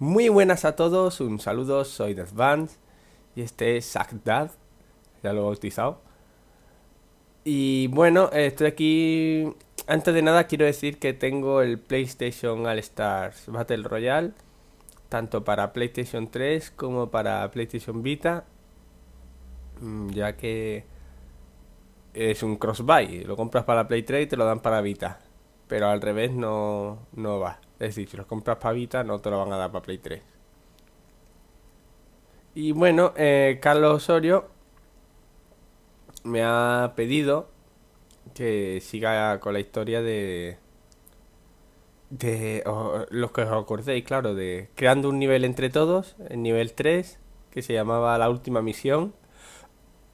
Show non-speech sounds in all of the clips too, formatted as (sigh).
Muy buenas a todos, un saludo, soy Deathband y este es SackDad ya lo he bautizado. Y bueno, estoy aquí. Antes de nada, quiero decir que tengo el PlayStation All Stars Battle Royale, tanto para PlayStation 3 como para PlayStation Vita, mm, ya que es un cross-buy, lo compras para Play 3 y te lo dan para Vita, pero al revés no, no va. Es decir, si los compras Vita, no te lo van a dar para Play 3. Y bueno, eh, Carlos Osorio me ha pedido que siga con la historia de... De los que os acordéis, claro, de creando un nivel entre todos, el nivel 3, que se llamaba La Última Misión.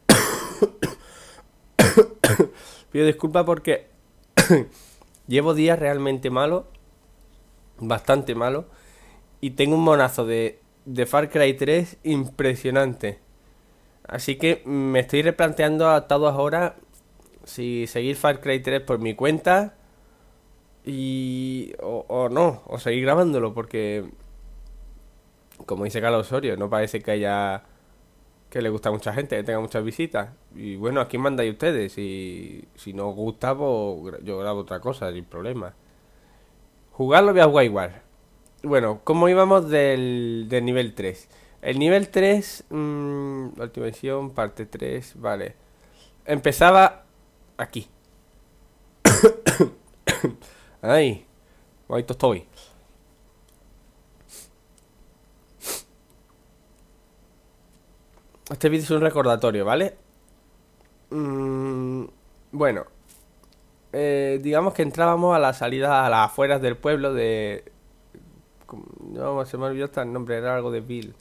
(coughs) Pido disculpas porque (coughs) llevo días realmente malos bastante malo. Y tengo un monazo de, de Far Cry 3 impresionante. Así que me estoy replanteando a ahora horas si seguir Far Cry 3 por mi cuenta y o, no, o seguir grabándolo porque como dice Carlos Osorio, no parece que haya que le gusta a mucha gente, que tenga muchas visitas. Y bueno, aquí mandáis ustedes y si no os gusta, pues yo grabo otra cosa sin problema. Jugarlo voy a jugar igual. Bueno, ¿cómo íbamos del, nivel 3? El nivel 3, La mm, última edición, parte 3, vale. Empezaba aquí. (coughs) Ay, ahí estoy. Este vídeo es un recordatorio, ¿vale? Mm, bueno, eh, digamos que entrábamos a la salida, a las afueras del pueblo de... No, se me olvidó hasta el nombre, era algo de Bill.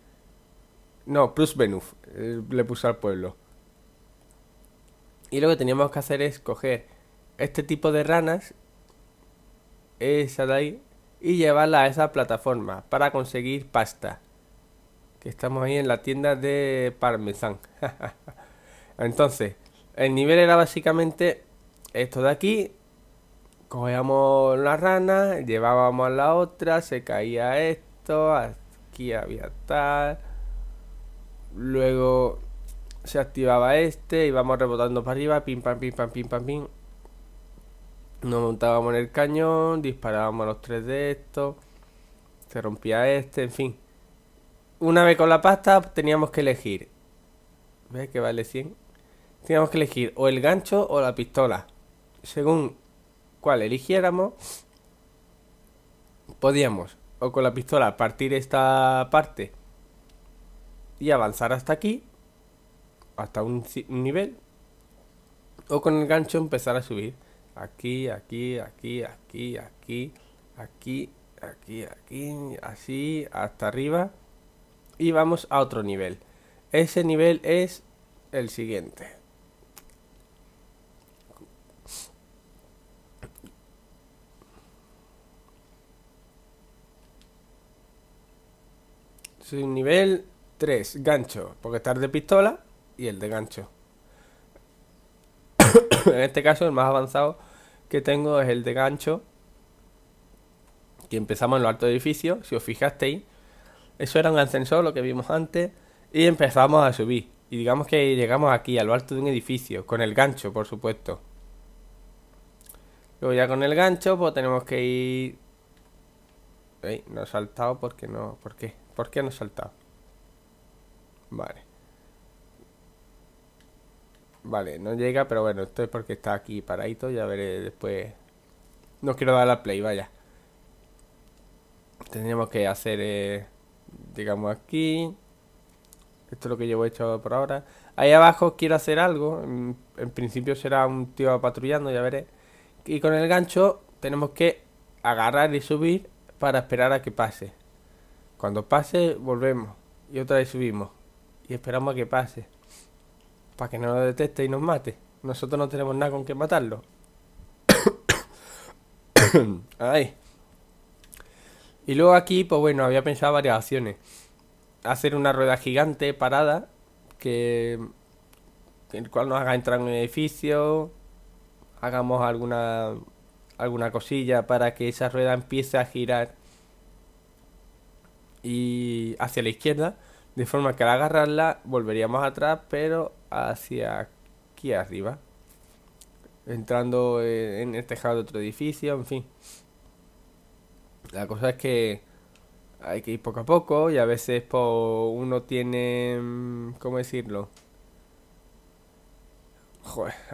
No, plus le puse al pueblo. Y lo que teníamos que hacer es coger este tipo de ranas, esa de ahí, y llevarla a esa plataforma para conseguir pasta. Que estamos ahí en la tienda de Parmesan... (laughs) Entonces, el nivel era básicamente esto de aquí, cogíamos la rana, llevábamos a la otra, se caía esto, aquí había tal, luego se activaba este, íbamos rebotando para arriba, pim pam, pim pam, pim pam, pim. Nos montábamos en el cañón, disparábamos a los tres de estos, se rompía este, en fin. Una vez con la pasta teníamos que elegir. ¿Ves que vale 100? Teníamos que elegir o el gancho o la pistola según cuál eligiéramos, podíamos o con la pistola partir esta parte y avanzar hasta aquí, hasta un nivel, o con el gancho empezar a subir. Aquí, aquí, aquí, aquí, aquí, aquí, aquí, aquí, así, hasta arriba. Y vamos a otro nivel. Ese nivel es el siguiente. Soy nivel 3, gancho. Porque está el de pistola y el de gancho. (coughs) en este caso, el más avanzado que tengo es el de gancho. Que empezamos en lo alto del edificio. Si os fijasteis, eso era un ascensor, lo que vimos antes. Y empezamos a subir. Y digamos que llegamos aquí, a lo alto de un edificio. Con el gancho, por supuesto. Luego ya con el gancho, pues tenemos que ir... no he saltado porque no... ¿Por qué? ¿Por qué no saltado? Vale. Vale, no llega, pero bueno, esto es porque está aquí paradito. Ya veré después. No quiero dar la play, vaya. Tendríamos que hacer. Eh, digamos, aquí. Esto es lo que llevo hecho por ahora. Ahí abajo quiero hacer algo. en principio será un tío patrullando, ya veré. Y con el gancho tenemos que agarrar y subir para esperar a que pase. Cuando pase, volvemos. Y otra vez subimos. Y esperamos a que pase. Para que no lo deteste y nos mate. Nosotros no tenemos nada con que matarlo. (coughs) Ahí Y luego aquí, pues bueno, había pensado varias opciones Hacer una rueda gigante parada. Que. El cual nos haga entrar en un edificio. Hagamos alguna. Alguna cosilla para que esa rueda empiece a girar y hacia la izquierda, de forma que al agarrarla volveríamos atrás, pero hacia aquí arriba, entrando en el tejado de otro edificio, en fin. La cosa es que hay que ir poco a poco y a veces pues, uno tiene, mm, ¿cómo decirlo?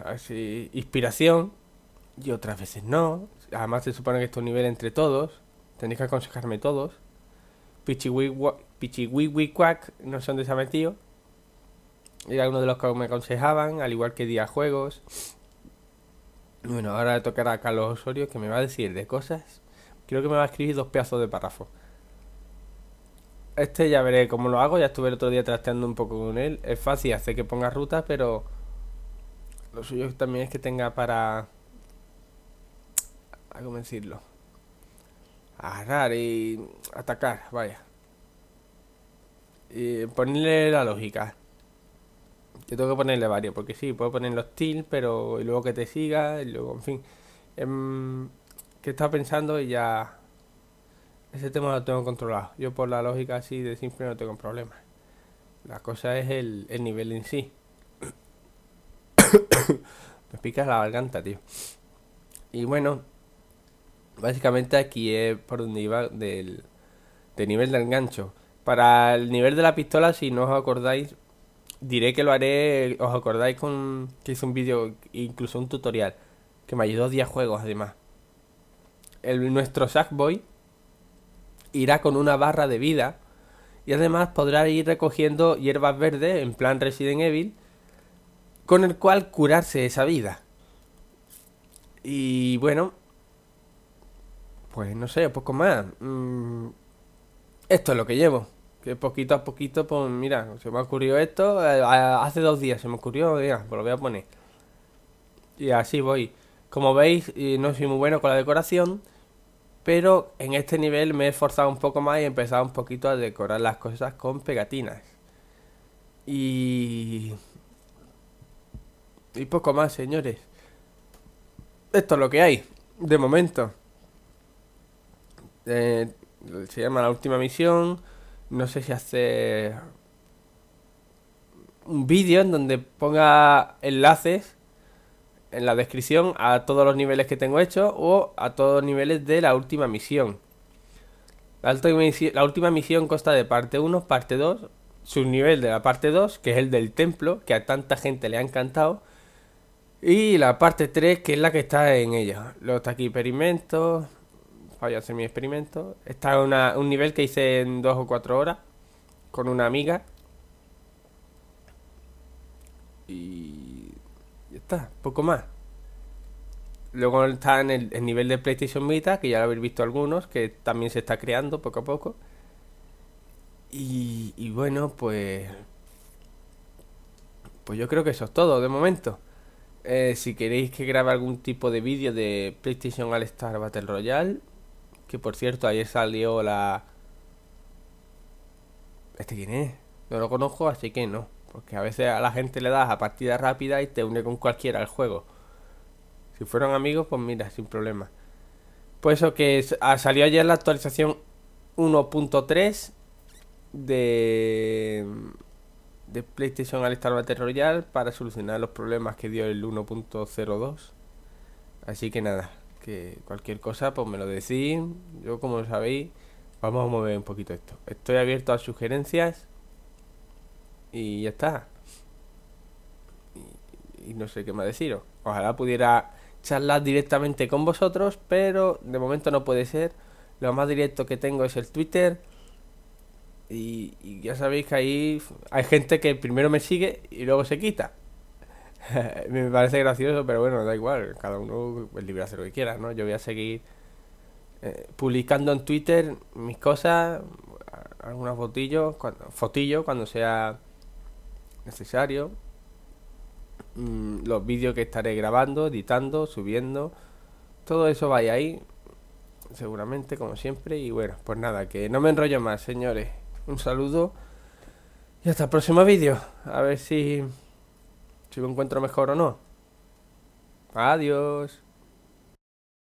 así, inspiración y otras veces no. Además se supone que esto es un nivel entre todos, tenéis que aconsejarme todos quack no sé dónde se ha metido. Era uno de los que me aconsejaban, al igual que Día Juegos. Bueno, ahora le tocará a Carlos Osorio que me va a decir de cosas. Creo que me va a escribir dos pedazos de párrafo. Este ya veré cómo lo hago, ya estuve el otro día trasteando un poco con él. Es fácil hace que ponga ruta, pero lo suyo también es que tenga para... ¿Cómo decirlo? agarrar y atacar, vaya. Y ponerle la lógica. Yo tengo que ponerle varios, porque sí, puedo poner los til, pero y luego que te siga, y luego, en fin. Em, que estaba pensando y ya. Ese tema lo tengo controlado. Yo, por la lógica así de simple, no tengo problemas. La cosa es el, el nivel en sí. (coughs) Me pica la garganta, tío. Y bueno, Básicamente aquí es por donde iba del, nivel del gancho. Para el nivel de la pistola, si no os acordáis, diré que lo haré, os acordáis con que hice un vídeo, incluso un tutorial, que me ayudó 10 juegos además. El, nuestro Sackboy irá con una barra de vida y además podrá ir recogiendo hierbas verdes en plan Resident Evil con el cual curarse esa vida. Y bueno, pues no sé, poco más. Mm, esto es lo que llevo. Que poquito a poquito, pues mira, se me ha ocurrido esto. Eh, hace dos días se me ocurrió, mira, pues lo voy a poner. Y así voy. Como veis, no soy muy bueno con la decoración. Pero en este nivel me he esforzado un poco más y he empezado un poquito a decorar las cosas con pegatinas. Y... Y poco más, señores. Esto es lo que hay, de momento. Eh, se llama La Última Misión. No sé si hace un vídeo en donde ponga enlaces en la descripción a todos los niveles que tengo hechos o a todos los niveles de la última misión. La, la última misión consta de parte 1, parte 2, subnivel de la parte 2, que es el del templo, que a tanta gente le ha encantado, y la parte 3, que es la que está en ella. Los taquiperimentos, Voy a hacer mi experimento. Está un nivel que hice en dos o cuatro horas con una amiga. Y ya está, poco más. Luego está en el, nivel de PlayStation Vita, que ya lo habéis visto algunos, que también se está creando poco a poco. Y, bueno, pues... Pues yo creo que eso es todo de momento. Eh, si queréis que grabe algún tipo de vídeo de PlayStation All Star Battle Royale, que por cierto, ayer salió la... ¿Este quién es? No lo conozco, así que no. Porque a veces a la gente le das a partida rápida y te une con cualquiera al juego. Si fueron amigos, pues mira, sin problema. Pues eso que ah, salió ayer la actualización 1.3 de, mm, de PlayStation al estado Battle Royale para solucionar los problemas que dio el 1.02. Así que nada, que cualquier cosa pues me lo decís, yo como sabéis, vamos a mover un poquito esto. Estoy abierto a sugerencias y ya está. Y, no sé qué más deciros. Ojalá pudiera charlar directamente con vosotros, pero de momento no puede ser. Lo más directo que tengo es el Twitter. y, ya sabéis que ahí hay gente que primero me sigue y luego se quita. (laughs) me parece gracioso, pero bueno, da igual. Cada uno es libre de hacer lo que quiera, ¿no? Yo voy a seguir eh, publicando en Twitter mis cosas, algunas botillos cuando, fotillos cuando sea necesario. Mm, los vídeos que estaré grabando, editando, subiendo. Todo eso vaya ahí, seguramente, como siempre. Y bueno, pues nada, que no me enrollo más, señores. Un saludo y hasta el próximo vídeo. A ver si si lo encuentro mejor o no. Adiós.